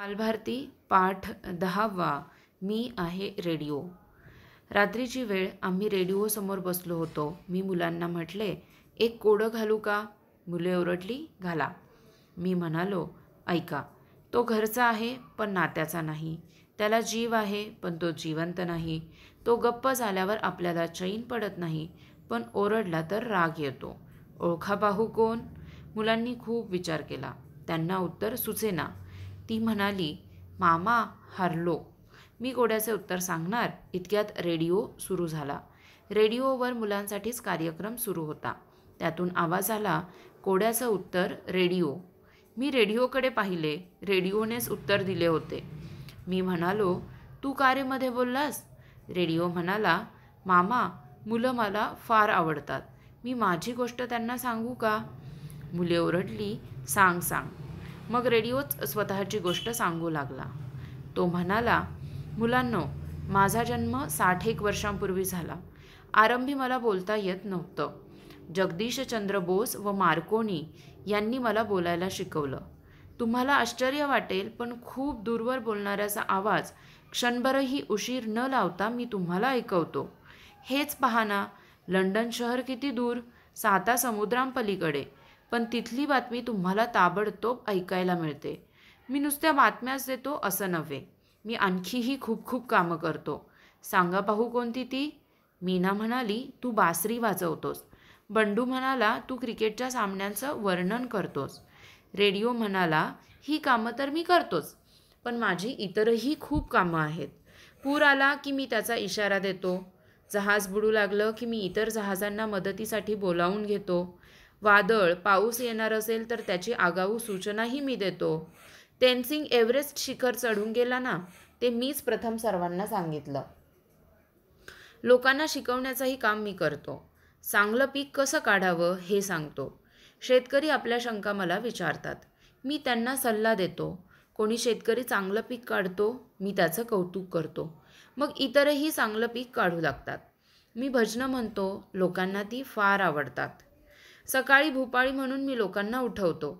बालभारती पाठ दहावा मी आहे रेडिओ रात्रीची वेळ आम्ही रेडिओसमोर बसलो होतो मी मुलांना म्हटले एक कोडं घालू का मुले ओरडली घाला मी म्हणालो ऐका तो घरचा आहे पण नात्याचा नाही त्याला जीव आहे पण तो जिवंत नाही तो गप्प झाल्यावर आपल्याला चैन पडत नाही पण ओरडला तर राग येतो ओळखा पाहू कोण मुलांनी खूप विचार केला त्यांना उत्तर सुचेना ती म्हणाली मामा हरलो मी गोड्याचे उत्तर सांगणार इतक्यात रेडिओ सुरू झाला रेडिओवर मुलांसाठीच कार्यक्रम सुरू होता त्यातून आवाज आला कोड्याचं उत्तर रेडिओ मी रेडिओकडे पाहिले रेडिओनेच उत्तर दिले होते मी म्हणालो तू का बोललास रेडिओ म्हणाला मामा मुलं मला फार आवडतात मी माझी गोष्ट त्यांना सांगू का मुले ओरडली सांग सांग मग रेडिओच स्वतःची गोष्ट सांगू लागला तो म्हणाला मुलांनो माझा जन्म साठ एक वर्षांपूर्वी झाला आरंभी मला बोलता येत नव्हतं जगदीशचंद्र बोस व मार्कोनी यांनी मला बोलायला शिकवलं तुम्हाला आश्चर्य वाटेल पण खूप दूरवर बोलणाऱ्याचा आवाज क्षणभरही उशीर न लावता मी तुम्हाला ऐकवतो हेच पाहना लंडन शहर किती दूर साता समुद्रांपलीकडे पण तिथली बातमी तुम्हाला ताबडतोब ऐकायला मिळते मी नुसत्या बातम्याच देतो असं नव्हे मी आणखीही खूप खूप कामं करतो सांगा पाहू कोणती ती मीना म्हणाली तू बासरी वाजवतोस बंडू म्हणाला तू क्रिकेटच्या सामन्यांचं वर्णन करतोस रेडिओ म्हणाला ही कामं तर मी करतोच पण माझी इतरही खूप कामं आहेत पूर आला की मी त्याचा इशारा देतो जहाज बुडू लागलं की मी इतर जहाजांना मदतीसाठी बोलावून घेतो वादळ पाऊस येणार असेल तर त्याची आगाऊ सूचनाही मी देतो तेनसिंग एव्हरेस्ट शिखर चढून गेला ना ते मीच प्रथम सर्वांना सांगितलं लोकांना शिकवण्याचंही काम मी करतो चांगलं पीक कसं काढावं हे सांगतो शेतकरी आपल्या शंका मला विचारतात मी त्यांना सल्ला देतो कोणी शेतकरी चांगलं पीक काढतो मी त्याचं कौतुक करतो मग इतरही चांगलं पीक काढू लागतात मी भजनं म्हणतो लोकांना ती फार आवडतात सकाळी भूपाळी म्हणून मी लोकांना उठवतो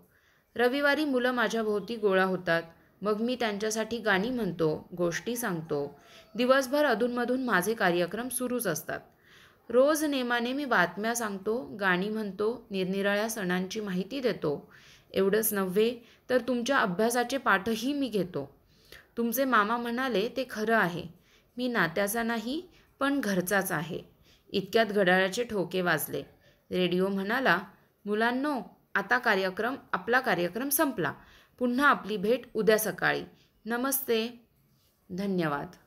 रविवारी मुलं माझ्या भोवती गोळा होतात मग मी त्यांच्यासाठी गाणी म्हणतो गोष्टी सांगतो दिवसभर अधूनमधून माझे कार्यक्रम सुरूच असतात रोज नेमाने मी बातम्या सांगतो गाणी म्हणतो निरनिराळ्या सणांची माहिती देतो एवढंच नव्हे तर तुमच्या अभ्यासाचे पाठही मी घेतो तुमचे मामा म्हणाले ते खरं आहे मी नात्याचा नाही पण घरचाच आहे इतक्यात घड्याळाचे ठोके वाजले रेडिओ म्हणाला मुलांनो आता कार्यक्रम आपला कार्यक्रम संपला पुन्हा आपली भेट उद्या सकाळी नमस्ते धन्यवाद